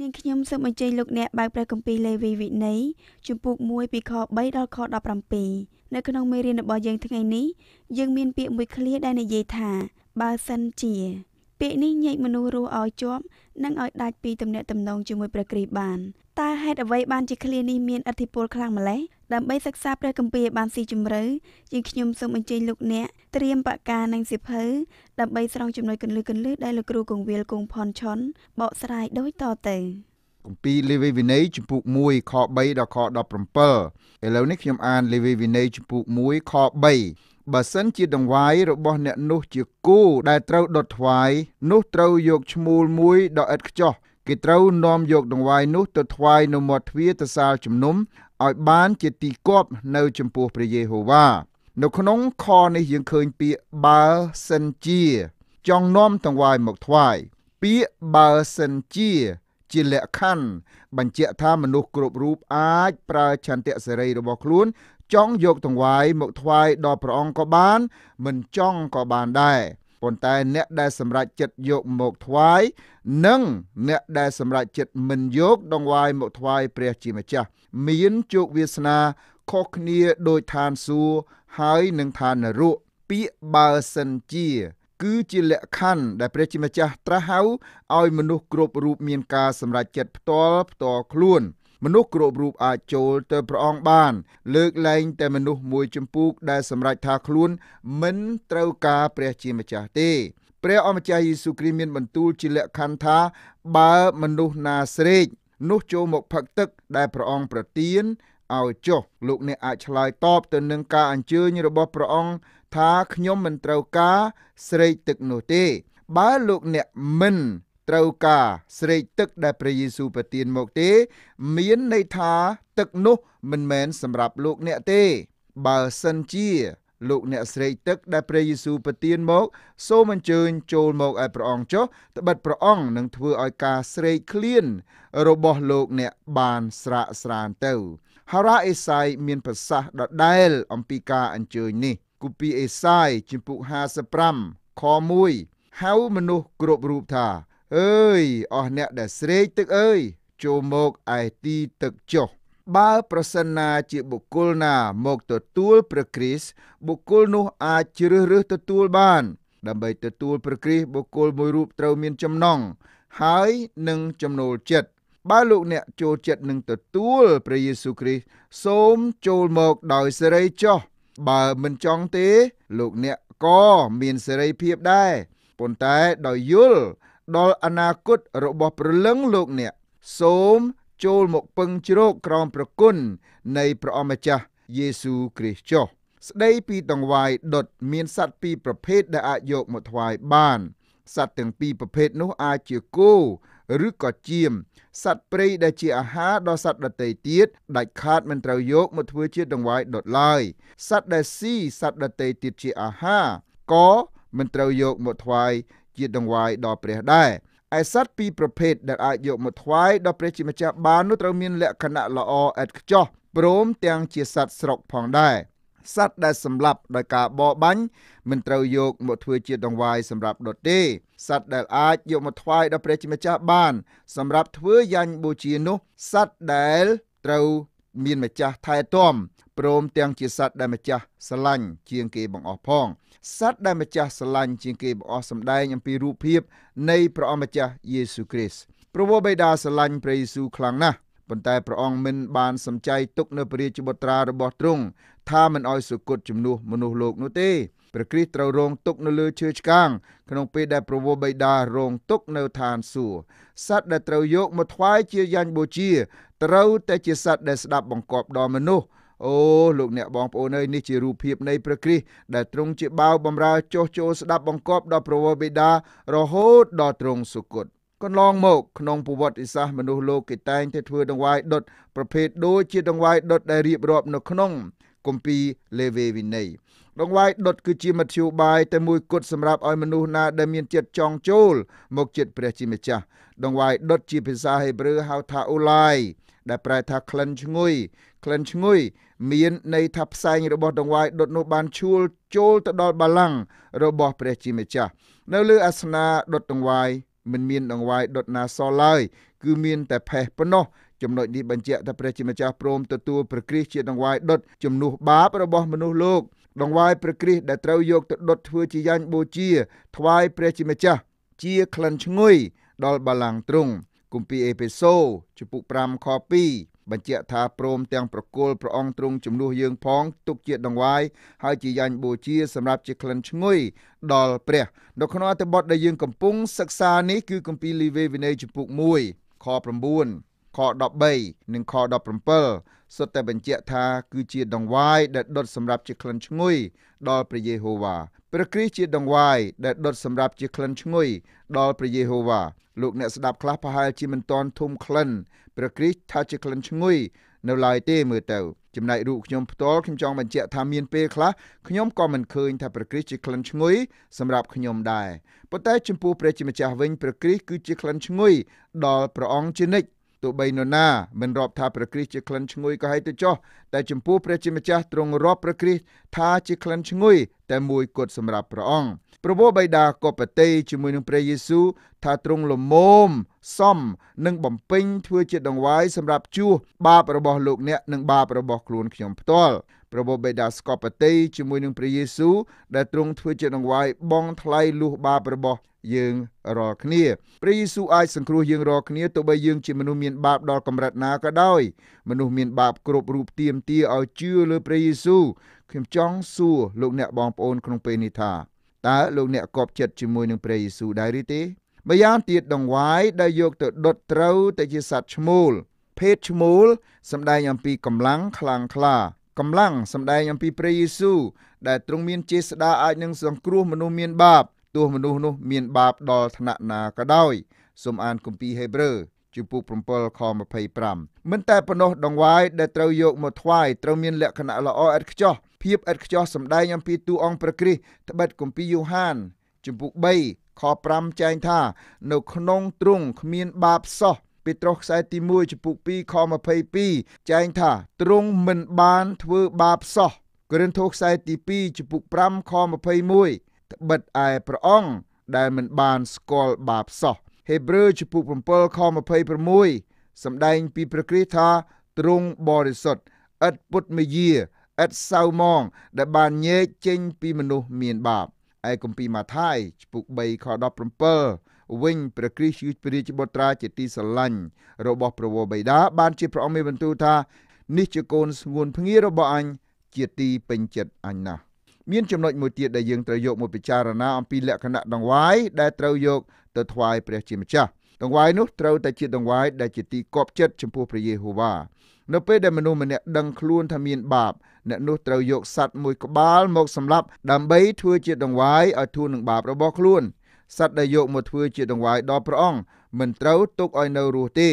នាងខ្ញុំសូមអញ្ជើញលោកអ្នកបើកព្រះគម្ពីរលេវីវិន័យជំពូក1ពីខ3ដល់ខ17នៅក្នុងមេរៀនរបស់យើងថ្ងៃនេះយើងមានពាក្យមួយឃ្លាដែលនិយាយថា បើសិនជាពាក្យនេះញែកមនុស្សរស់ឲ្យជាប់និងឲ្យដាច់ពីទំនាក់ទំនងជាមួយព្រះគ្រីស្ទបានតើហេតុអ្វីបានជាឃ្លានេះមានឥទ្ធិពលខ្លាំងម្ល៉េះដើម្បីសិក្សាព្រះគម្ពីរបានស៊ីជម្រៅជាងខ្ញុំសូមអញ្ជើញលោកអ្នកត្រៀមបកានិងសៀវភៅដើម្បីស្រង់ចំណុចគន្លឹះគន្លឹះដែលលោកគ្រូកងវិលគង់ផនឆុនបកស្រាយដូចតទៅគម្ពីរលេវីវិន័យជំពូក1ខ3ដល់ខ17ឥឡូវនេះខ្ញុំអានលេវីវិន័យជំពូក1ខ3បើសិនជាដង្វាយរបស់អ្នកនោះជាគូដែលត្រូវដុតថ្វាយនោះត្រូវយកឈ្មោលមួយដ៏ឥតខ្ចោះគេត្រូវនាំយកដង្វាយនោះទៅថ្វាយនៅមាត់ទ្វារទៅសាលជំនុំឲ្យបានជាទីគាប់នៅចំពោះព្រះយេហូវ៉ានៅក្នុងខនេះយើងឃើញពាក្យបើសិនជា ចង់នាំទាំងវាយមកថ្វាយពាក្យបើសិនជា ជាលក្ខខណ្ឌបញ្ជាក់ថាមនុស្សគ្រប់រូបអាចប្រើឆន្ទៈសេរីរបស់ខ្លួន ចង់យកទាំងវាយមកថ្វាយដល់ព្រះអង្គក៏បាន មិនចង់ក៏បានដែរប៉ុន្តែអ្នកដែលសម្រេចចិត្តយកមកថ្វាយនិងអ្នកដែល សម្រេចចិត្តមិនយកដងវាយមកថ្វាយព្រះជាម្ចាស់មានជោគវាសនាខុសគ្នាដោយឋានសួគ៌ហើយនឹងឋាននរកពាក្យបើសិនជា គឺជាលក្ខខណ្ឌដែលព្រះជាម្ចាស់ ត្រាស់ហៅឲ្យមនុស្សគ្រប់រូបមានការសម្រេចចិត្តផ្ទាល់ផ្ទាល់ខ្លួនមនុស្សគ្រប់រូបអាចចូលទៅព្រះអង្គបានលើកលែងតែមនុស្សមួយចម្ពោះដែលសម្រេចថាខ្លួនមិនត្រូវការព្រះជាម្ចាស់ទេ ព្រះអម្ចាស់យេស៊ូគ្រីស្ទមានបន្ទូលជាលក្ខខណ្ឌថា បើមនុស្សណាស្រេកនោះចូលមកផឹកទឹកដែលព្រះអង្គប្រទានឲ្យចុះលោកអ្នកអាចឆ្លើយតបទៅនឹងការអញ្ជើញរបស់ព្រះអង្គថាខ្ញុំមិនត្រូវការស្រេកទឹកនោះទេ បើលោកអ្នកមិនត្រូវការស្រេកទឹកដែលព្រះយេស៊ូវប្រទានមកទេ មានន័យថាទឹកនោះមិនមែនសម្រាប់លោកអ្នកទេ បើសិនជាលោកអ្នកស្រេកទឹកដែលព្រះយេស៊ូវប្រទានមក សូមអញ្ជើញចូលមកឲ្យព្រះអង្គចុះត្បិតព្រះអង្គនឹងធ្វើឲ្យការស្រេកឃ្លានរបស់លោកអ្នកបានស្រាកស្រានទៅហារ៉ាអេសាយមានប្រសាសន៍ដដែល អំពីការអញ្ជើញនេះគម្ពីរអេសាយជំពូក55ខ1ហៅមនុស្សគ្រប់រូបថាអើយអស់អ្នកដែលស្រេកទឹកអើយចូលមកឯទីទឹកចុះ បើប្រសិនណាជាបុគ្គលណា មកទទួលព្រះគ្រីស្ទបុគ្គលនោះអាចជ្រើសរើសទទួលបាន ដើម្បីទទួលព្រះគ្រីស្ទបុគ្គលមួយរូបត្រូវមានចំណងហើយនឹងចំណូលចិត្តបើលោកអ្នកចូលចិត្តនឹងទទួលព្រះយេស៊ូវគ្រីស្ទសូមចូលមកដោយសេរីចុះបើមិនចង់ទេ លោកអ្នកក៏មានសេរីភាពដែរប៉ុន្តែដោយយល់ដល់អនាគតរបស់ព្រលឹងលោកអ្នកសូមចូលមកពឹងជ្រកក្រោមប្រគុណនៃព្រះអម្ចាស់យេស៊ូគ្រីស្ទចុះស្ដីពីតង្វាយដុតមានសត្វពីរប្រភេទដែលអាចយកមកថ្វាយបានសត្វទាំងពីរប្រភេទនោះអាចជាគោឬក៏ចៀមសត្វព្រៃដែលជាអាហារដល់សត្វដទៃទៀតដាច់ខាតមិនត្រូវយកមកធ្វើជាដង្វាយដុតឡើយសត្វដែលស៊ីសត្វដទៃទៀតជាអាហារក៏មិនត្រូវយកមកថ្វាយជាដង្វាយដល់ព្រះដែរឯសត្វពីរប្រភេទដែលអាចយកមកថ្វាយដល់ព្រះជាម្ចាស់បាននោះត្រូវមានលក្ខណៈល្អឥតខ្ចោះព្រមទាំងជាសត្វស្រុកផងដែរសត្វដែលសម្លាប់ដោយការបរបាញ់មិនត្រូវយកមកធ្វើជាដង្វាយសម្រាប់ដុតទេសត្វដែលអាចយកមកថ្វាយដល់ព្រះជាម្ចាស់បានសម្រាប់ធ្វើយ៉ាញ់បូជានោះ សត្វដែលត្រូវមានម្ចាស់ថែទាំព្រមទាំងជាសត្វដែលម្ចាស់ស្រឡាញ់ជាងគេបង្អស់ផងសត្វដែលម្ចាស់ស្រឡាញ់ជាងគេបង្អស់សម្ដែងអំពីរូបភាពនៃព្រះអម្ចាស់យេស៊ូគ្រីស្ទព្រះវរបិតាស្រឡាញ់ព្រះយេស៊ូខ្លាំងណាស់ប៉ុន្តែព្រះអង្គមិនបានសំចៃទុកនៅព្រះរាជបុត្រារបស់ទ្រង់ថាមិនអោយសុគតជំនួសមនុស្សលោកនោះទេព្រះគ្រីស្ទត្រូវរងទុកនៅលើឈើឆ្កាង ក្នុងពេលដែលព្រះវរបិតារងទុកនៅឋានសួគ៌សត្វដែលត្រូវយកមកថ្វាយជាយញ្ញបូជាត្រូវតែជាសត្វដែលស្ដាប់បង្គាប់ដល់មនុស្សអូលោកអ្នកបងប្អូនអើយនេះជារូបភាពនៃព្រះគ្រីស្ទដែលទ្រង់ជាបាវបំរើចោះចូលស្ដាប់បង្គាប់ដល់ព្រះវរបិតារហូតដល់ទ្រង់សុគតកន្លងមកក្នុងប្រវត្តិសាស្ត្រមនុស្សលោកគេតែងតែធ្វើដង្វាយដុតប្រភេទដូចជាដង្វាយដុតដែលរៀបរាប់នៅក្នុងគម្ពីរលេវីវិន័យដងវាយដុតគឺជាមធ្យោបាយតែមួយគត់សម្រាប់ឲ្យមនុស្សណាដែលមានចិត្តចង់ចូល មកចិត្តព្រះជាម្ចាស់ដងវាយដុតជាភាសាហេប្រឺហៅថាអូឡាយដែលប្រែថាក្លិនឈ្ងុយក្លិនឈ្ងុយមានន័យថាផ្សែងរបស់ដង្វាយដុតនោះបានឈួលចូលទៅដល់បល្ល័ង្ករបស់ព្រះជាម្ចាស់នៅលើអាសនៈដុតដង្វាយមិនមានដង្វាយដុតណាសល់ឡើយគឺមានតែផេះប៉ុណ្ណោះចំណុចនេះបញ្ជាក់ថាព្រះជាម្ចាស់ព្រមទទួលប្រគ្រិះជាដង្វាយដុតជំនួសបាបរបស់មនុស្សលោក ដង្វាយប្រគ្រិះដែលត្រូវយកទៅដុតធ្វើជាយ៉ាញ់បូជា ថ្វាយព្រះជាម្ចាស់ជាក្លិនឈ្ងុយដល់បល្ល័ង្កទ្រង់គម្ពីរអេភេសូចំពុក5ខ2បញ្ជាក់ថាព្រមទាំងប្រគល់ព្រះអង្គទ្រង់ជំនួសយើងផង ទុកជាដង្វាយហើយជាយ៉ាញ់បូជាសម្រាប់ជាក្លិនឈ្ងុយដល់ព្រះនៅក្នុងអត្ថបទដែលយើងកំពុងសិក្សានេះគឺគម្ពីរលីវេវិន័យជំពូក1ខ9 13និងខ17សុទ្ធតែបញ្ជាក់ថា គឺជាដង្វាយដែលដុតសម្រាប់ជាក្លិនឈ្ងុយដល់ព្រះយេហូវ៉ាព្រះគ្រីស្ទជាដង្វាយដែលដុតសម្រាប់ជាក្លិនឈ្ងុយដល់ព្រះយេហូវ៉ាលោកអ្នកស្ដាប់ខ្លះប្រហែលជាមិនទាន់ធុំក្លិនព្រះគ្រីស្ទថាជាក្លិនឈ្ងុយនៅឡើយទេមើលទៅចំណែករូបខ្ញុំផ្ទាល់ខ្ញុំចង់បញ្ជាក់ថាមានពេលខ្លះខ្ញុំក៏មិនឃើញថាព្រះគ្រីស្ទជាក្លិនឈ្ងុយសម្រាប់ខ្ញុំដែរប៉ុន្តែចំពោះព្រះជាម្ចាស់វិញព្រះគ្រីស្ទគឺជាក្លិនឈ្ងុយដល់ព្រះអង្គជានិច្ចទោះបីនរណាមិនរាប់ថាព្រះគ្រីស្ទជាក្លិនឈ្ងុយក៏ហើយទៅចុះតែចំពោះព្រះជាម្ចាស់ទ្រង់រាប់ព្រះគ្រីស្ទថាជាក្លិនឈ្ងុយតែមួយគត់សម្រាប់ព្រះអង្គព្រះវរបិតាក៏ប្រតិជាមួយនឹងព្រះយេស៊ូវថាទ្រង់លមមសំនិងបំពេញធ្វើជាដង្វាយសម្រាប់ជួសបាបរបស់លោកអ្នកនិងបាបរបស់ខ្លួនខ្ញុំផ្ទាល់ប្រពោបបេដាស្កបតីជាមួយនឹងព្រះយេស៊ូវដែលទ្រង់ធ្វើជាដង្វាយបងថ្លៃលុះបាបរបស់យើងរាល់គ្នាព្រះយេស៊ូវអាចសង្គ្រោះយើងរាល់គ្នាទោះបីយើងជាមនុស្សមានបាបដល់កម្រិតណាក៏ដោយ មនុស្សមានបាបគ្រប់រូបទាមទារឲ្យជឿលើព្រះយេស៊ូវខ្ញុំចង់សួរលោកអ្នកបងប្អូនក្នុងពេលនេះថាតើលោកអ្នកកប់ចិត្តជាមួយនឹងព្រះយេស៊ូវដែរឬទេម្យ៉ាងទៀតដងវាយដែលយកទៅដុតត្រូវទៅជាសត្វឈ្មោលភេទឈ្មោលសម្ដែងអំពីកម្លាំងខ្លាំងក្លាកម្លាំងសម្ដែងអំពីព្រះយេស៊ូវដែលទ្រង់មានជាស្ដាអាចនឹងសង្គ្រោះមនុស្សមានបាបទោះមនុស្សនោះមានបាបដល់ថ្នាក់ណាក៏ដោយសូមអានគម្ពីរហេព្រើរជំពូក7ខ25មិនតែប៉ុណ្ណោះដងវាយដែលត្រូវយកមកថ្វាយត្រូវមានលក្ខណៈល្អឥតខ្ចោះភាពឥតខ្ចោះសម្ដែងអំពីទូអង្គព្រះគ្រីស្ទត្បិតគម្ពីរយូហាន ជំពូក3ខ5ចែងថា នៅក្នុងទ្រង់គ្មានបាបសោះពេត្រុសខ្សែទី1ចំពុក2ខ22ចែងថា ទ្រង់មិនបានធ្វើបាបសោះកូរិនថូសខ្សែទី2ចំពុក5ខ21ត្បិតឯព្រះអង្គដែលមិនបានស្គាល់បាបសោះហេព្រើរចំពុក7ខ26សម្ដែងពីព្រះគ្រីស្ទថាទ្រង់បរិសុទ្ធឥតពុតមយាឥតសៅម៉ងដែលបានញែកចេញពីមនុស្សមានបាបឯគម្ពីរម៉ាថាយចំពុក3ខ17វិញព្រះគ្រីស្ទជាព្រះរាជបុត្រាជាទីស្រឡាញ់ របស់ព្រះវរបិតាបានជាព្រះអង្គមានបន្ទូលថា នេះជាកូនស្ងួនភ្ងារបស់អញជាទីពេញចិត្តអញណាស់មានចំណុចមួយទៀតដែលយើងត្រូវយកមកពិចារណា អំពីលក្ខណៈដង្វាយដែលត្រូវយកទៅថ្វាយព្រះជាម្ចាស់ដង្វាយនោះត្រូវតែជាដង្វាយដែលជាទីគប់ចិត្តចំពោះព្រះយេហូវ៉ានៅពេលដែលមនុស្សម្នាក់ដឹងខ្លួនថាមាន បាបអ្នកនោះត្រូវយកសัตว์មួយក្បាលមក សម្លាប់ដើម្បីធ្វើជាដង្វាយឲ្យធូរនឹងបាបរបស់ខ្លួនសត្វដែលយកមកធ្វើជាដង្វាយដល់ព្រះអង្គមិនត្រូវទុកឲ្យនៅរស់ទេ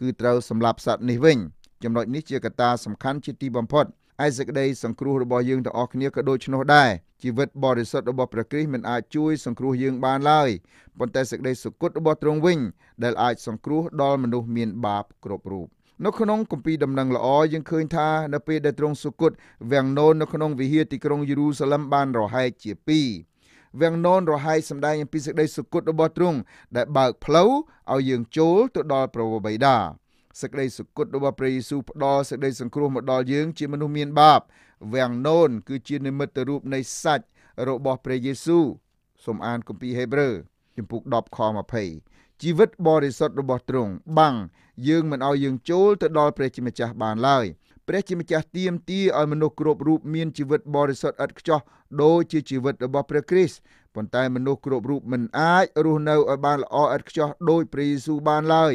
គឺត្រូវសម្លាប់សត្វនេះវិញចំណុចនេះជាកត្តាសំខាន់ជាទីបំផុតឯសេចក្តីសង្គ្រោះរបស់យើងទាំងអស់គ្នាក៏ដូច្នោះដែរជីវិតបរិសុទ្ធរបស់ព្រះគ្រីស្ទមិនអាចជួយសង្គ្រោះយើងបានឡើយប៉ុន្តែសេចក្តីសុគតរបស់ទ្រង់វិញដែលអាចសង្គ្រោះដល់មនុស្សមានបាបគ្រប់រូបនៅក្នុងគម្ពីរដំណឹងល្អយើងឃើញថានៅពេលដែលទ្រង់សុគត វាំងណូននៅក្នុងវិហារទីក្រុងយេរូសាឡឹមបានរហែកជាពីរវាំងណនរហ័យសម្ដែងអំពីសេចក្តីសុគតរបស់ទ្រង់ដែល បើកផ្លូវឲ្យយើងចូលទៅដល់ប្រវបិតាសេចក្តីសុគតរបស់ព្រះយេស៊ូវផ្ដល់សេចក្តីសង្គ្រោះមកដល់យើង ជាមនុស្សមាន បាបវាំងណនគឺជានិមិត្តរូប នៃសាច់របស់ព្រះយេស៊ូវសូមអានគម្ពីរហេព្រើរជំពូក10ខ20ជីវិតបរិសុទ្ធរបស់ទ្រង់បាំងយើងមិនឲ្យយើង ចូលទៅដល់ព្រះជាម្ចាស់បានឡើយ។ព្រះជាម្ចាស់ទាមទារឲ្យមនុស្សគ្រប់រូបមានជីវិតបរិសុទ្ធឥតខ្ចោះដូចជាជីវិតរបស់ព្រះគ្រីស្ទប៉ុន្តែមនុស្សគ្រប់រូបមិនអាចរស់នៅឲ្យបានល្អឥតខ្ចោះដោយព្រះយេស៊ូវបានឡើយ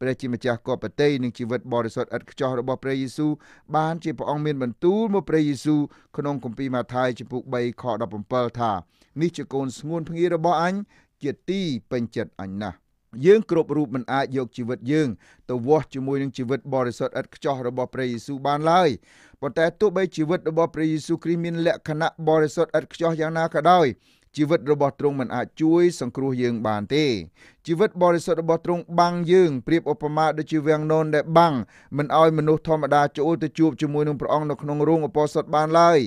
ព្រះជាម្ចាស់កបតីនិងជីវិតបរិសុទ្ធឥតខ្ចោះរបស់ព្រះយេស៊ូវបានជាព្រះអង្គមានបន្ទូលមកព្រះយេស៊ូវក្នុងគម្ពីរម៉ាថាយចំពុក3ខ17ថានេះជាកូនស្ងួនភ្ងារបស់អញជាទីពេញចិត្តអញណាស់យើងគ្រប់រូបមិនអាចយកជីវិតយើងទៅវាស់ជាមួយនឹងជីវិតបរិសុទ្ធឥតខ្ចោះរបស់ព្រះយេស៊ូវបានឡើយប៉ុន្តែទោះបីជីវិតរបស់ព្រះយេស៊ូវគ្រីស្ទមានលក្ខណៈបរិសុទ្ធឥតខ្ចោះយ៉ាងណាក៏ដោយជីវិតរបស់ទ្រង់មិនអាចជួយសង្គ្រោះយើងបានទេជីវិតបរិសុទ្ធរបស់ទ្រង់បាំងយើងប្រៀបឧបមាដូចជាវាំងននដែលបាំងមិនឲ្យមនុស្សធម្មតាចូលទៅជួបជាមួយនឹងព្រះអង្គនៅក្នុងរូងឧបោសថបានឡើយ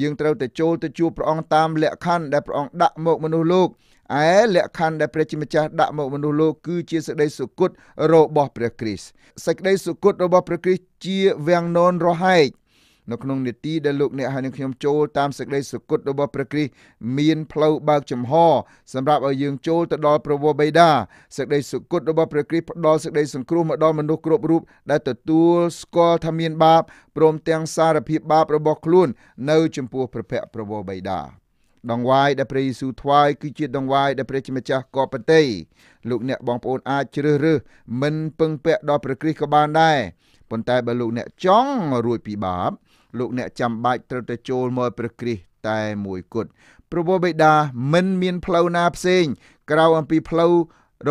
យើងត្រូវតែចូលទៅជួបព្រះអង្គតាមលក្ខខណ្ឌដែលព្រះអង្គដាក់មកមនុស្សលោកឯលក្ខខណ្ឌដែលព្រះជាម្ចាស់ដាក់មកមនុស្សលោកគឺជាសេចក្តីសុគតរបស់ព្រះគ្រីស្ទសេចក្តីសុគតរបស់ព្រះគ្រីស្ទជាវាំងននរហែកនៅក្នុងនេតិដែលលោកអ្នកហើយនឹងខ្ញុំចូលតាមសេចក្តីសុគតរបស់ព្រះគ្រីស្ទមានផ្លូវបើកចំហ សម្រាប់ឲ្យយើងចូលទៅដល់ប្រវោបេដាសេចក្តីសុគតរបស់ព្រះគ្រីស្ទផ្ដល់សេចក្តីសង្គ្រោះមកដល់មនុស្សគ្រប់រូបដែលទទួលស្គាល់ថាមាន បាបព្រមទាំងសារភាពបាបរបស់ខ្លួននៅចំពោះព្រះភ័ក្ត្រប្រវោបេដាដងវាយដែលព្រះយេស៊ូវថ្វាយគឺជាដងវាយដែលព្រះជាម្ចាស់ក៏ប្រទេលោកអ្នកបងប្អូនអាចជ្រើសរើសមិនពឹងពាក់ដល់ព្រះគ្រីស្ទក៏បានដែរប៉ុន្តែបើលោកអ្នកចង់រួចពីបាបលោកអ្នកចាំបាច់ត្រូវតែចូលមកព្រះគ្រីស្ទតែមួយគត់ព្រោះបិតាមិនមានផ្លូវណាផ្សេងក្រៅអំពីផ្លូវ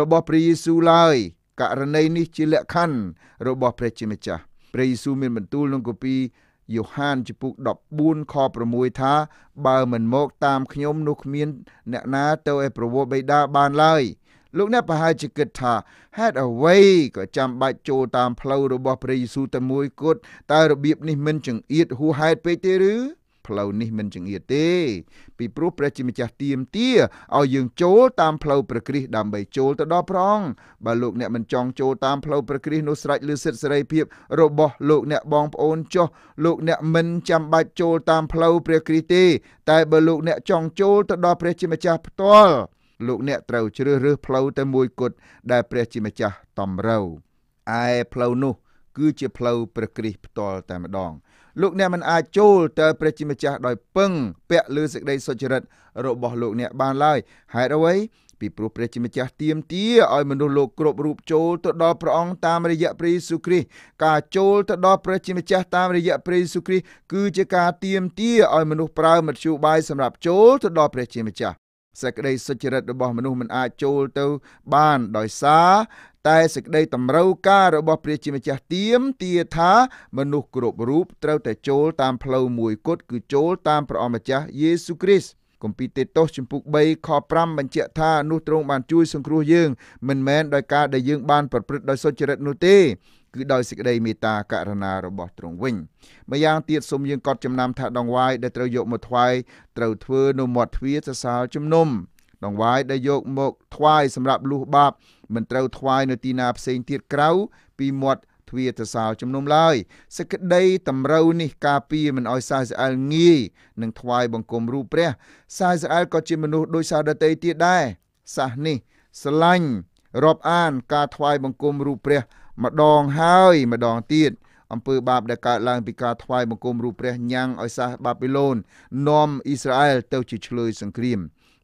របស់ព្រះយេស៊ូវឡើយករណីនេះជាលក្ខខណ្ឌរបស់ព្រះជាម្ចាស់ព្រះយេស៊ូវមានបន្ទូលក្នុងគម្ពីរយ៉ូហានចំពុក14ខ6ថា បើមិនមក តាមខ្ញុំ នោះគ្មាន អ្នកណាទៅឲ្យប្រវោបិតាបានឡើយលោកអ្នកប្រហែលជាគិតថាហេតុអ្វីក៏ចាំបាច់ចូលតាម ផ្លូវរបស់ព្រះយេស៊ូវតែមួយគត់តើរបៀបនេះមិនចង្អៀតហួសហេតុពេកទេឬផ្លូវនេះមិនចង្អៀតទេ ពីព្រោះព្រះជាម្ចាស់ទៀមទាឲ្យយើងចូលតាមផ្លូវព្រះគ្រីស្ទដើម្បីចូលទៅដល់ព្រះអង្គបើលោកអ្នកមិនចង់ចូលតាមផ្លូវព្រះគ្រីស្ទនោះស្រេចលើសិទ្ធិសេរីភាពរបស់លោកអ្នកបងប្អូនចុះលោកអ្នកមិនចាំបាច់ចូលតាមផ្លូវព្រះគ្រីស្ទទេតែបើលោកអ្នកចង់ចូលទៅដល់ព្រះជាម្ចាស់ផ្ទាល់លោកអ្នកត្រូវជ្រើសរើសផ្លូវតែមួយគត់ដែលព្រះជាម្ចាស់តម្រូវឯផ្លូវនោះគឺជាផ្លូវព្រះគ្រីស្ទផ្ទាល់តែម្ដងលោកអ្នកមិនអាចចូលទៅព្រះជាម្ចាស់ដោយពឹងពាក់លើសេចក្តីសុចរិតរបស់លោក អ្នកបានឡើយហេតុអ្វីពីព្រោះព្រះជាម្ចាស់ទាមទារឲ្យមនុស្សលោកគ្រប់រូបចូលទៅដល់ព្រះអង្គតាមរយៈព្រះយេស៊ូវគ្រីស្ទការចូលទៅដល់ព្រះជាម្ចាស់តាមរយៈព្រះយេស៊ូវគ្រីស្ទគឺជាការទាមទារឲ្យមនុស្សប្រើមធ្យោបាយសម្រាប់ចូលទៅដល់ព្រះជាម្ចាស់សេចក្តីសុចរិតរបស់មនុស្សមិនអាចចូលទៅបានដោយសារតែសេចក្តីតម្រូវការរបស់ព្រះជាម្ចាស់ទៀមទាថា មនុស្សគ្រប់រូបត្រូវតែចូលតាមផ្លូវមួយគត់គឺចូលតាមព្រះអម្ចាស់យេស៊ូគ្រីស្ទគម្ពីរតេតូសជំពូក3ខ5បញ្ជាក់ថានោះទ្រង់បានជួយសង្គ្រោះយើង មិនមែនដោយការដែលយើងបានប្រព្រឹត្តដោយសុចរិតនោះទេគឺដោយសេចក្តីមេត្តាករុណារបស់ទ្រង់វិញម្យ៉ាងទៀតសូមយើងកត់ចំណាំថាដងវាយដែលត្រូវយកមកថ្វាយត្រូវធ្វើនៅមាត់ទ្វារសរសាលជំនុំដង្វាយដែលយកមកថ្វាយសម្រាប់លុះបាបមិនត្រូវថ្វាយនៅទីណាផ្សេងទៀតក្រៅពីមាត់ទ្វារទសាលជំនុំឡើយសេចក្តីតម្រូវនេះការពារមិនឲ្យសាសអែលងាយនឹងថ្វាយបង្គំរូបព្រះសាសអែលក៏ជាមនុស្សដោយសារដតីទៀតដែរសាសនេះស្រឡាញ់រាប់អានការថ្វាយបង្គំរូបព្រះ ម្ដងហើយ ម្ដងទៀតអំពើបាប ដែលកើតឡើងពីការថ្វាយបង្គំរូបព្រះញ៉ាំងឲ្យសាសបាប៊ីឡូននាំអ៊ីស្រាអែលទៅជាឆ្លើយសង្គ្រាម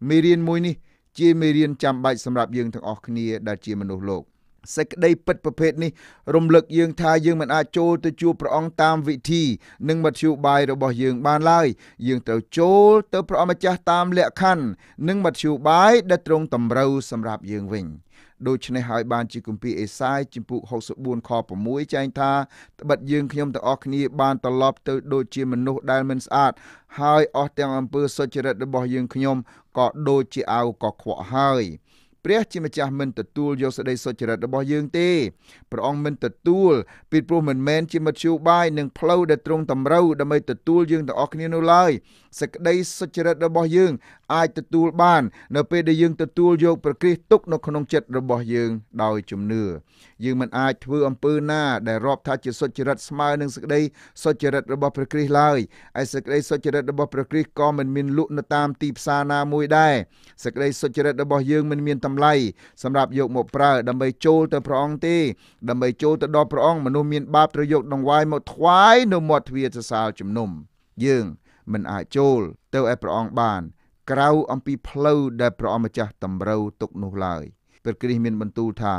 មេរៀនមួយនេះជាមេរៀនចាំបាច់សម្រាប់យើងទាំងអស់គ្នាដែលជាមនុស្សលោកសេចក្តីពិតប្រភេទនេះរំលឹកយើងថាយើងមិនអាចចូលទៅជួបព្រះអង្គតាមវិធីនិងមធ្យោបាយរបស់យើងបានឡើយយើងត្រូវចូលទៅព្រះអម្ចាស់តាមលក្ខខណ្ឌនិងមធ្យោបាយដែលទ្រង់តម្រូវសម្រាប់យើងវិញដូច្នេះហើយបាន ជាគម្ពីរអេសាយជំពូក64ខ6ចែងថាត្បិតយើងខ្ញុំទាំងអស់គ្នា បានត្រឡប់ទៅដូចជាមនុស្សដែលមិនស្អាតហើយអស់ទាំងអំពើសុចរិតរបស់យើងខ្ញុំក៏ដូចជាអាវក៏ខ្វក់ហើយ ព្រះជាម្ចាស់មិនទទួលយកសេចក្តីសុចរិតរបស់យើងទេព្រះអង្គមិនទទួលពីព្រោះមិនមែនជាមធ្យោបាយនិងផ្លូវដែលទ្រង់តម្រូវដើម្បីទទួលយើងទាំងអស់គ្នានោះឡើយសេចក្តីសុចរិតរបស់យើងអាចទទួលបាន នៅពេលដែលយើងទទួលយកព្រះគ្រីស្ទទុកនៅក្នុងចិត្តរបស់យើងដោយជំនឿយើងមិនអាចធ្វើអំពើណាដែលរាប់ថាជាសុចរិតស្មើនឹងសេចក្តីសុចរិតរបស់ព្រះគ្រីស្ទឡើយហើយសេចក្តីសុចរិតរបស់ព្រះគ្រីស្ទក៏មិនមានលក់នៅតាមទីផ្សារណាមួយដែរសេចក្តីសុចរិតរបស់យើងមិនមានតម្លៃសម្រាប់យកមកប្រើដើម្បីចូលទៅព្រះអង្គទេ ដើម្បីចូលទៅដល់ព្រះអង្គមនុស្សមានបាបត្រូវយកដង្វាយមកថ្វាយនៅមាត់ទ្វារសរសាលជំនុំយើងមិនអាចចូលទៅឯព្រះអង្គបាន ក្រៅអំពីផ្លូវដែលព្រះអង្គម្ចាស់តម្រូវទុកនោះឡើយព្រះគ្រីស្ទមានបន្ទូលថា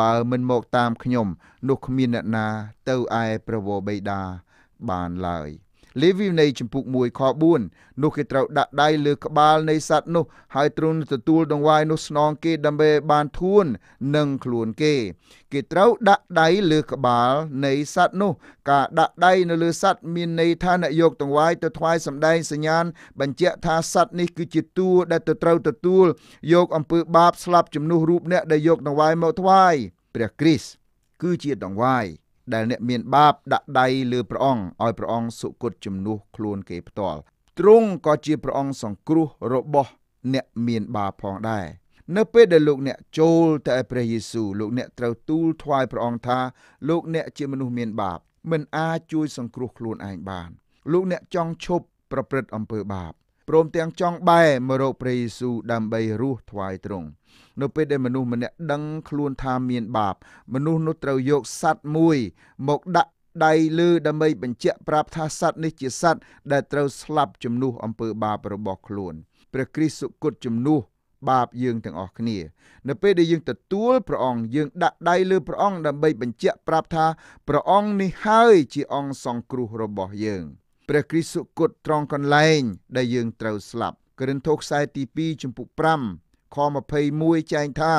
បើមិនមកតាមខ្ញុំនោះគ្មានអ្នកណាទៅឯព្រះវរបិតាបានឡើយ។លេវីនៃចម្ពុក1ខ4នោះគេត្រូវដាក់ដៃលើក្បាល នៃសត្វនោះ ហើយទ្រង់ទទួល ដង្វាយនោះស្នងគេដើម្បីបានធួននឹងខ្លួនគេគេត្រូវដាក់ដៃលើក្បាលនៃសត្វនោះការដាក់ដៃនៅលើសត្វមានន័យថាអ្នកយកដង្វាយទៅថ្វាយសម្ដែងសញ្ញាណបញ្ជាក់ថាសត្វនេះគឺជាតួដែលទៅត្រូវទទួលយកអំពើបាបស្លាប់ជំនួសរូបអ្នកដែលយកដង្វាយមកថ្វាយព្រះគ្រីស្ទគឺជាដង្វាយដែលអ្នកមានបាបដាក់ដៃលើព្រះអង្គឲ្យព្រះអង្គសុគតជំនួសខ្លួនគេផ្ទាល់ទ្រង់ក៏ជាព្រះអង្គសង្គ្រោះ របស់ អ្នក មាន បាបផងដែរនៅពេលដែលលោកអ្នកចូលទៅឯព្រះយេស៊ូវលោកអ្នកត្រូវទូលថ្វាយព្រះអង្គថាលោកអ្នក ជាមនុស្សមានបាប មិន អាចជួយសង្គ្រោះខ្លួនឯងបាន លោកអ្នកចង់ឈប់ប្រព្រឹត្តអំពើបាបព្រមទាំងចង់បែរមករកព្រះយេស៊ូវដើម្បីរស់ថ្វាយទ្រង់នៅពេលដែលមនុស្សម្នាក់ដឹងខ្លួនថាមានបាបមនុស្សនោះត្រូវយកសัตว์មួយ មកដាក់ដៃលើដើម្បីបញ្ជាក់ប្រាប់ថាសัตว์នេះជាសัตว์ដែលត្រូវស្លាប់ជំនួសអំពើបាបរបស់ខ្លួនព្រះគ្រីស្ទសុគតជំនួសបាបយើងទាំងអស់គ្នា នៅពេលដែលយើងទទួលព្រះអង្គយើងដាក់ដៃលើព្រះអង្គដើម្បីបញ្ជាក់ប្រាប់ថាព្រះអង្គនេះហើយជាអង្គសង្គ្រោះរបស់យើង។ព្រះគ្រីស្ទគត់ត្រង់កន្លែងដែលយើងត្រូវស្លាប់ក្រិនថូសខ្សែទី2ចំពុក5ខ21ចែងថា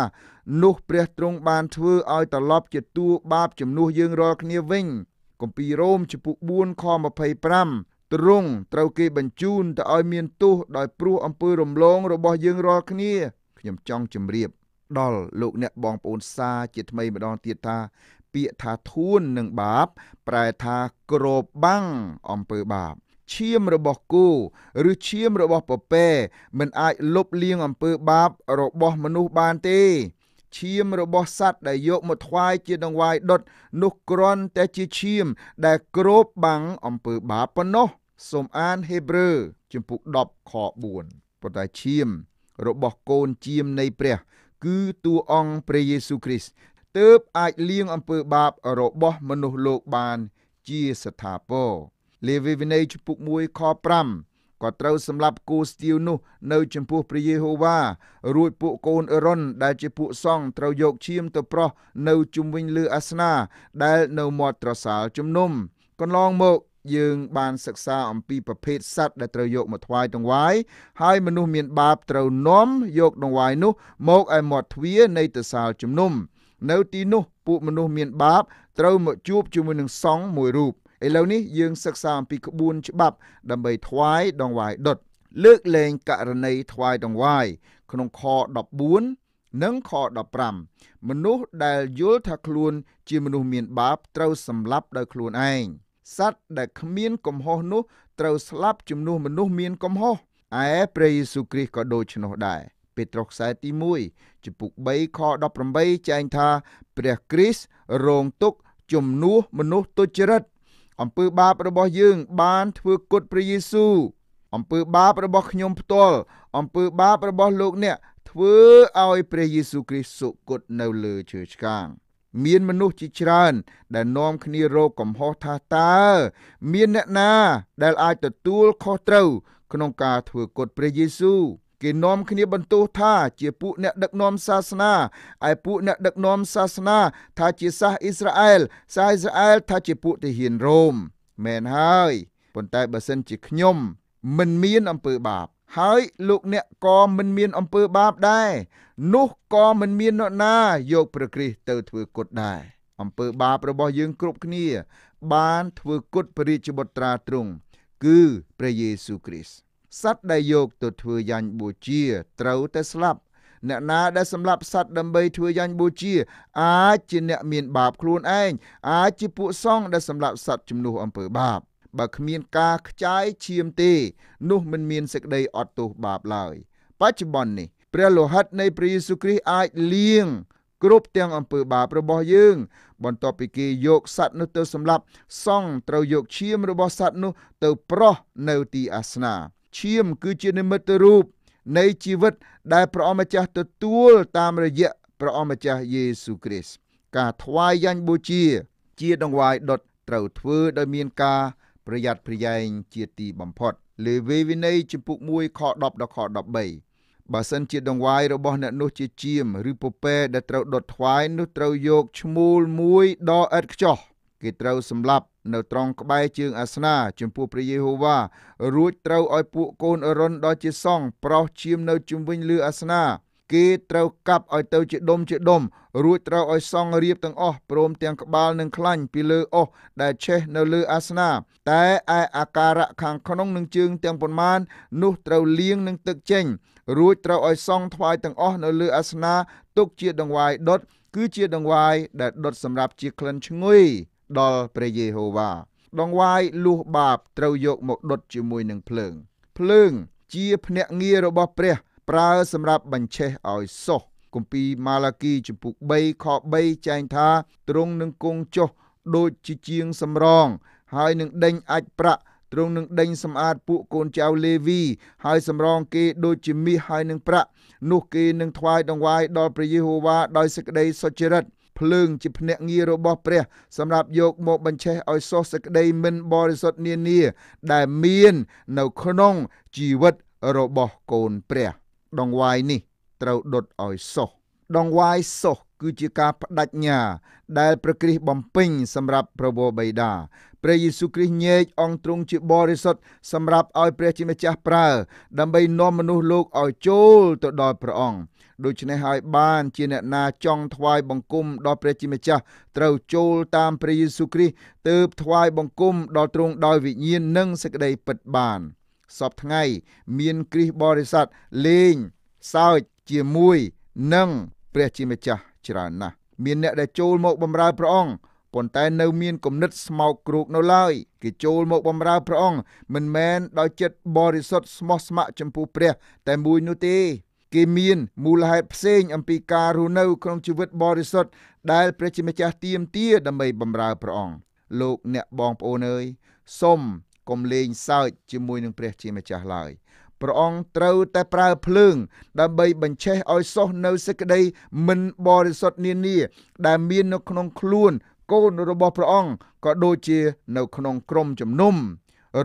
នោះព្រះទ្រង់បានធ្វើឲ្យត្រឡប់ជាតួបាបជំនួសយើងរាល់គ្នាវិញគម្ពីររ៉ូមចំពុក4ខ25ទ្រង់ត្រូវគេបញ្ជូនទៅឲ្យមានទោសដោយព្រោះអំពើរំលងរបស់យើងរាល់គ្នាខ្ញុំចង់ជម្រាបដល់លោកអ្នកបងប្អូនសាជាថ្មីម្ដងទៀតថាពាក្យថាធួននឹងបាបប្រែថាក្របបាំងអំពើបាបឈាមរបស់គោឬឈាមរបស់ពពែមិនអាចលុបលាងអំពើបាបរបស់មនុស្សបានទេឈាមរបស់សត្វដែលយកមកថ្វាយជាដង្វាយដុតនោះគ្រាន់តែជាឈាមដែលគ្របបាំងអំពើបាបប៉ុណ្ណោះសូមអានហេប្រឺជំពូក10ខ4ប៉ុន្តែឈាមរបស់កូនជាមនៃព្រះ គឺតួអង្គព្រះយេស៊ូវគ្រីស្ទទើបអាចលាងអំពើបាបរបស់មនុស្សលោកបានជាស្ថាពរលេវីវិន័យជំពូក1ខ5ក៏ត្រូវសម្លាប់គូស្ទាវនោះនៅចំពោះព្រះយេហូវ៉ារួចពួកកូនអេរ៉ុនដែលជាពួកសង់ត្រូវយកឈាមទៅប្រោះនៅជុំវិញលើអាសនាដែលនៅមាត់ត្រសាលជំនុំកន្លងមកយើងបានសិក្សាអំពីប្រភេទសត្វដែលត្រូវយកមកថ្វាយដង្វាយហើយមនុស្សមានបាបត្រូវនាំយកដង្វាយនោះមកឲ្យមាត់ទ្វារនៃទសាលជំនុំនៅទីនោះពួកមនុស្សមានបាបត្រូវមកជួបជាមួយនឹងសង្ឃមួយរូបឥឡូវនេះយើងសិក្សាអំពីក្បួន ច្បាប់ ដើម្បីថ្វាយដងវាយដុតលើកលែងករណីថ្វាយដងវាយក្នុងខ14និងខ15មនុស្សដែលយល់ថាខ្លួនជាមនុស្សមានបាបត្រូវសម្លាប់ដោយខ្លួនឯងសត្វដែលគ្មាន កំហុសនោះត្រូវស្លាប់ជំនួសមនុស្សមានកំហុសឯព្រះយេស៊ូវគ្រីស្ទក៏ដូច្នោះដែរពេត្រុសខ្សែទី1ចំពុក3ខ18ចែងថា ព្រះគ្រីស្ទរងទុក្ខជំនួសមនុស្សទុច្ចរិត អំពើបាបរបស់យើង បានធ្វើគុតព្រះយេស៊ូវអំពើបាបរបស់ខ្ញុំផ្ទាល់អំពើបាបរបស់លោកអ្នកធ្វើឲ្យព្រះយេស៊ូវគ្រីស្ទសុគតនៅលើឈើឆ្កាង មានមនុស្សជាច្រើន ដែលនាំគ្នារកកំហុសថាតើមានអ្នកណា ដែល អាចទទួលខុសត្រូវ ក្នុងការធ្វើគុតព្រះយេស៊ូវគេនាំគ្នាបន្ទោសថាជាពួកអ្នកដឹកនាំសាសនាឯពួកអ្នកដឹកនាំសាសនាថាជាសាសអ៊ីស្រាអែល សាសអ៊ីស្រាអែលថាជាពួកទាហានរ៉ូមមែនហើយប៉ុន្តែបើសិនជាខ្ញុំ មិនមានអំពើបាបហើយលោកអ្នកក៏មិនមានអំពើបាបដែរនោះក៏មិនមាននរណាយកព្រះគ្រីស្ទទៅធ្វើគុតដែរអំពើបាបរបស់យើងគ្រប់គ្នា បានធ្វើគុតព្រះរាជបុត្រាទ្រង់គឺព្រះយេស៊ូវគ្រីស្ទសត្វដែលយកទៅធ្វើយ៉ាញ់បូជាត្រូវតែស្លាប់ អ្នកណាដែលសម្លាប់សត្វដើម្បីធ្វើយ៉ាញ់បូជា អាចជាអ្នកមានបាបខ្លួនឯងអាចជាពួកសង្ឃដែលសម្លាប់សត្វជំនួសអំពើបាបបើគ្មានការខ្ចាយឈាមទេ នោះមិនមានសេចក្តីអត់ទោសបាបឡើយបច្ចុប្បន្ននេះព្រះលោហិតនៃព្រះយេស៊ូវគ្រីស្ទអាចលាងគ្រប់ទាំងអំពើបាបរបស់យើង បន្ទាប់ពីគេយកសត្វនោះទៅសម្លាប់សង្ឃត្រូវយកឈាមរបស់សត្វនោះទៅប្រោះនៅទីអាសនាឈាមគឺជានិមិត្តរូបនៃជីវិតដែលព្រះអម្ចាស់ទទួលតាមរយៈព្រះអម្ចាស់យេស៊ូគ្រីស្ទការថ្វាយយ៉ាញ់បូជាជាដង្វាយដុតត្រូវធ្វើដោយមានការប្រយ័ត្នប្រយែងជាទីបំផុតលេវីវិន័យជំពូក1ខ10ដល់ខ13បើសិនជាដង្វាយរបស់អ្នកនោះជាជាមឬពពែដែលត្រូវដុតថ្វាយនោះត្រូវយកឈ្មោលមួយដកឥតខ្ចោះគេត្រូវសម្លាប់នៅត្រង់ក្បែរជើងអាសនាចំពោះព្រះយេហូវ៉ារួចត្រូវឲ្យពួកកូនអេរ៉ុនដ៏ជាសង្ឃប្រោសឈាមនៅជំវិញលើអាសនាគេត្រូវកាប់ឲ្យទៅជាដុំជាដុំរួចត្រូវឲ្យសង់រៀបទាំងអស់ព្រមទាំងក្បាលនិងខ្លាញ់ពីលើអស់ដែលឆេះនៅលើអាសនាតែឯអាការៈខាងក្នុងនឹងជើងទាំងប៉ុន្មាននោះត្រូវលាងនឹងទឹកចេញរួចត្រូវឲ្យសង់ថ្វាយទាំងអស់នៅលើអាសនាទុកជាដង្វាយដុតគឺជាដង្វាយដែលដុតសម្រាប់ជាក្លិនឈ្ងុយដល់ព្រះយេហូវ៉ាដងវាយលុះបាបត្រូវយកមកដុតជាមួយនឹងភ្លើងភ្លើងជាភ្នាក់ងាររបស់ព្រះ ប្រើសម្រាប់បញ្ឆេះឲ្យសោះគម្ពីរម៉ាឡាគីជំពូក3ខ3ចែងថាទ្រង់នឹងគង់ចុះដូចជាជាងសម្រងហើយនឹងដេញអាចប្រាក់ទ្រង់នឹងដេញសម្អាតពួកកូនចៅលេវី ហើយសម្រងគេដូចជាមាសហើយនឹងប្រាក់នោះគេនឹងថ្វាយដង្វាយដល់ព្រះយេហូវ៉ាដោយសេចក្តីសុចរិតភ្លើងជាភ្នាក់ងាររបស់ព្រះ សម្រាប់យកមកបញ្ឆេះឲ្យសោះសេចក្តីមិនបរិសុទ្ធនានាដែលមាននៅក្នុងជីវិតរបស់កូនព្រះ ដងវាយនេះត្រូវដុតឲ្យសោះដងវាយសោះគឺជាការបដិញ្ញា ដែលព្រះគ្រីស្ទបំពេញសម្រាប់ប្រវោបិតាព្រះយេស៊ូវគ្រីស្ទញែកអង្គទ្រង់ជាបរិសុទ្ធសម្រាប់ឲ្យព្រះជាម្ចាស់ប្រើ ដើម្បីនាំមនុស្សលោកឲ្យចូលទៅដល់ព្រះអង្គដូច្នេះហើយបានជាអ្នកណាចង់ថ្វាយបង្គំដល់ព្រះជាម្ចាស់ត្រូវចូលតាមព្រះយេស៊ូវគ្រីស្ទទើបថ្វាយបង្គំដល់ទ្រង់ដោយវិញ្ញាណនិងសេចក្តីពិតបានសពថ្ងៃ មានគ្រីស្ទបរិស័ទលេងសើចជាមួយនឹងព្រះជាម្ចាស់ច្រើនណាស់មានអ្នកដែលចូលមកបម្រើព្រះអង្គប៉ុន្តែនៅមានគំនិតស្មោកគ្រោកនៅឡើយគេចូលមកបម្រើព្រះអង្គមិនមែនដោយចិត្តបរិសុទ្ធស្មោះស្ម័គ្រចំពោះព្រះ តែមួយនោះទេគេមានមូលហេតុផ្សេង អំពីការរស់នៅ ក្នុងជីវិតបរិសុទ្ធដែលព្រះជាម្ចាស់ទាមទារដើម្បីបម្រើព្រះអង្គលោកអ្នកបងប្អូនអើយសូមកុំលេងសើចជាមួយនឹងព្រះជាម្ចាស់ឡើយព្រះអង្គត្រូវតែប្រើភ្លើងដើម្បីបញ្ឆេះឲ្យសុះនៅសេចក្តី មិនបរិសុទ្ធនានា ដែលមាននៅក្នុងខ្លួន កូនរបស់ព្រះអង្គក៏ដូចជា នៅ ក្នុងក្រុមជំនុំ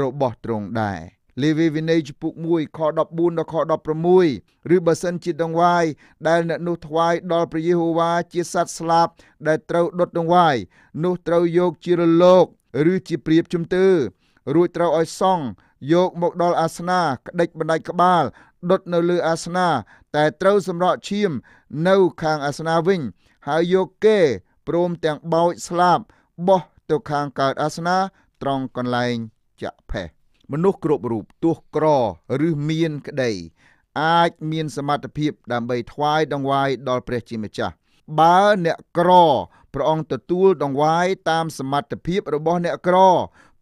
របស់ទ្រង់ដែរលេវីវិន័យជំពូក1ខ14ដល់ខ16ឬបើសិនជាដងវាយដែលអ្នកនោះថ្វាយដល់ព្រះយេហូវ៉ាជាសត្វស្លាប់ ដែលត្រូវដុតដងវាយនោះត្រូវយកជារលកឬជាព្រាបជំទើរួចត្រូវឲ្យសង់យកមកដល់អាសនាក្តិចបណ្ដៃក្បាលដុតនៅលើអាសនាតែត្រូវសម្រក់ឈាមនៅខាងអាសនាវិញ ហើយយកគេព្រមទាំងបោចស្លាប់បោះទៅខាងកើតអាសនាត្រង់កន្លែងចាក់ផេះមនុស្សគ្រប់រូបទោះក្រឬមានក្តីអាចមាន សមត្ថភាពដើម្បីថ្វាយដង្វាយដល់ព្រះជាម្ចាស់បើអ្នកក្រព្រះអង្គទទួលដង្វាយតាមសមត្ថភាពរបស់អ្នកក្រ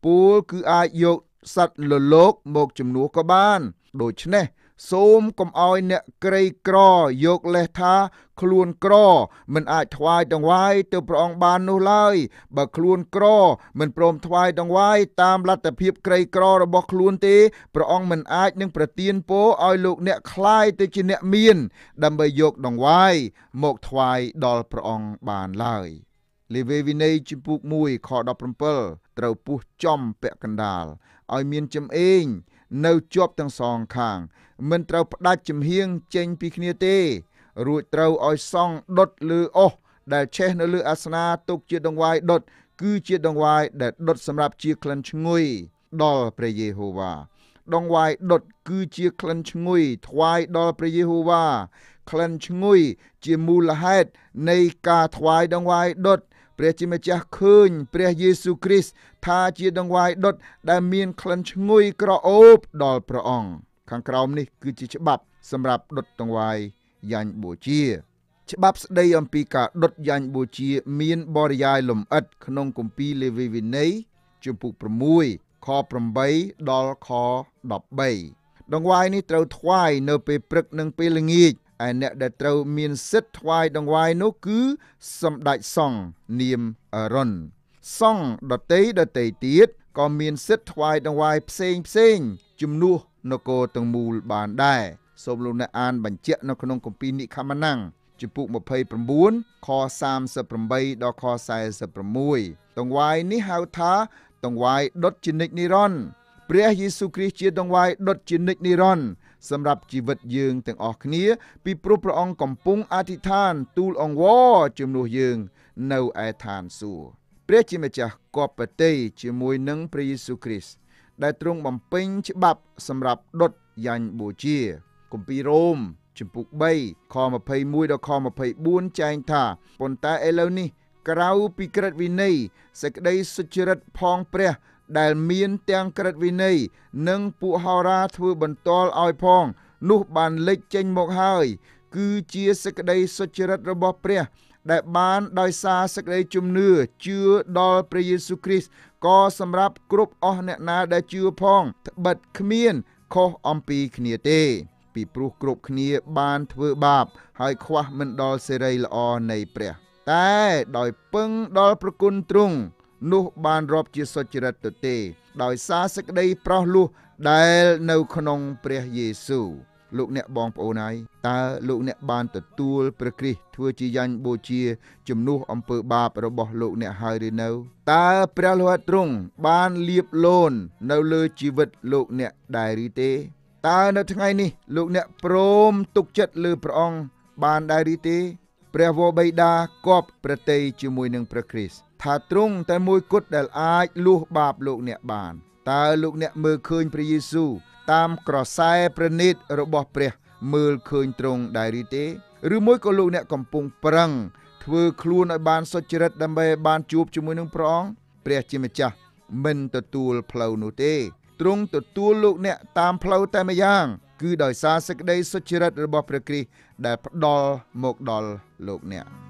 ពូលគឺអាចយកសត្វលលោកមកជំនួសក៏បាន ដូច្នេះសូមកុំឲ្យអ្នកក្រីក្រយកលេសថា ខ្លួនក្រ មិនអាចថ្វាយដង្វាយទៅព្រះអង្គបាននោះឡើយ បើខ្លួនក្រមិនព្រមថ្វាយដង្វាយតាមលទ្ធភាពក្រីក្ររបស់ខ្លួនទេព្រះអង្គមិនអាចនឹងប្រទានពរឲ្យលោកអ្នកคลายទៅជាអ្នកមាន ដើម្បីយកដង្វាយមកថ្វាយដល់ព្រះអង្គបានឡើយ លេវីវិន័យជំពូក1ខ17ត្រូវពុះចំពាក់កណ្ដាលឲ្យមានចំអេងនៅជាប់ទាំងសងខាង មិនត្រូវផ្ដាច់ចំហៀងចេញពីគ្នាទេ រួចត្រូវឲ្យសង់ដុតលើអុសដែលឆេះនៅលើអាសនាទុកជាដង្វាយដុតគឺជាដង្វាយដែលដុតសម្រាប់ជាក្លិនឈ្ងុយដល់ព្រះយេហូវ៉ាដងវាយដុតគឺជាក្លិនឈ្ងុយថ្វាយដល់ព្រះយេហូវ៉ាក្លិនឈ្ងុយជាមូលហេតុនៃការថ្វាយដងវាយដុតព្រះជាម្ចាស់ឃើញព្រះយេស៊ូវគ្រីស្ទថាជាដង្វាយដុតដែលមានក្លិនឈ្ងុយក្រអូបដល់ព្រះអង្គខាងក្រោមនេះគឺជាច្បាប់សម្រាប់ដុតដង្វាយយ៉ាញ់បូជា ច្បាប់ស្ដីអំពីការដុតយ៉ាញ់បូជាមានបរិយាយលម្អិតក្នុងគម្ពីរលេវីវិន័យជំពូក6ខ8ដល់ខ13ដង្វាយនេះត្រូវថ្វាយនៅពេលព្រឹកនិងពេលល្ងាចឯអ្នកដែលត្រូវមានសិទ្ធថ្វាយដង្វាយនោះគឺសម្ដេចសង្ឃនាមអរ៉ុនសង្ឃដតីដតីទៀតក៏មានសិទ្ធថ្វាយដង្វាយផ្សេងផ្សេង ជំនួសនគរទាំងមូលបាន ដែរសូមលោកអ្នកអានបញ្ជាក់នៅក្នុងគម្ពីរនិខមណង្គជំពូក29ខ38ដល់ខ46ដង្វាយនេះហៅថាដង្វាយដុតជានិច្ចនិរន្តរ៍ព្រះយេស៊ូវគ្រីស្ទជាដង្វាយដុតជានិច្ចនិរន្តរ៍សម្រាប់ជីវិតយើងទាំងអស់គ្នា ពីព្រោះព្រះអង្គកំពុងអធិដ្ឋានទូលអង្វរជំនួសយើងនៅឯឋានសួគ៌ព្រះជាម្ចាស់កបតីជាមួយនឹងព្រះយេស៊ូវគ្រីស្ទដែលទ្រង់បំពេញច្បាប់ សម្រាប់ដុតយ៉ាញ់បូជាគម្ពីររ៉ូមជំពូក3ខ21ដល់ខ24ចែងថាប៉ុន្តែឥឡូវនេះក្រៅពីក្រឹតវិន័យសេចក្តីសុចរិតផងព្រះដែលមានទាំងក្រឹតវិន័យនិងពួកហោរាធ្វើបន្ទាល់ឲ្យផង នោះបានលេចចេញមកហើយ គឺជាសេចក្តីសុចរិតរបស់ព្រះ ដែលបានដោយសារសេចក្តីជំនឿជឿដល់ព្រះយេស៊ូវគ្រីស្ទក៏សម្រាប់គ្រប់អស់អ្នកណាដែលជឿផងត្បិតគ្មានខុសអំពីគ្នាទេ ពីព្រោះគ្រប់គ្នាបានធ្វើបាប ហើយខ្វះមិនដល់សេរីល្អនៃព្រះ តែដោយពឹងដល់ប្រគុណទ្រង់នោះបានរាប់ជាសុចរិតទៅទេ ដោយសារសេចក្តីប្រោះលោះដែលនៅក្នុង ព្រះយេស៊ូវលោកអ្នកបងប្អូនហើយតើលោកអ្នកបានទទួលព្រះគ្រីស្ទធ្វើជាយ៉ាញ់បូជាជំនួសអំពើបាបរបស់លោកអ្នក ហើយឬនៅតើព្រះលោហិតទ្រង់បានលាបលោននៅលើជីវិតលោកអ្នកដែរឬទេតើនៅថ្ងៃនេះ លោកអ្នកព្រមទុកចិត្តលើព្រះអង្គបានដែរឬទេ ព្រះវរបិតាគប់ប្រតិជាមួយនឹងព្រះគ្រីស្ទថាទ្រង់តែមួយគត់ដែលអាចលួសបាបលោកអ្នកបានតើលោកអ្នកមើលឃើញព្រះយេស៊ូវតាមក្រសែប្រណិតរបស់ព្រះ មើលឃើញទ្រង់ដែរឬទេឬមួយក៏លោកអ្នកកំពុងប្រឹង ធ្វើខ្លួនឲ្យបានសុចរិតដើម្បីបានជួបជាមួយនឹងព្រះអង្គព្រះជាម្ចាស់មិនទទួលផ្លូវនោះទេទ្រង់ទទួលលោកអ្នកតាមផ្លូវតែម្យ៉ាងគឺដោយសារសេចក្តីសុចរិតរបស់ព្រះគ្រីស្ទដែលផ្ដល់មកដល់លោកអ្នក។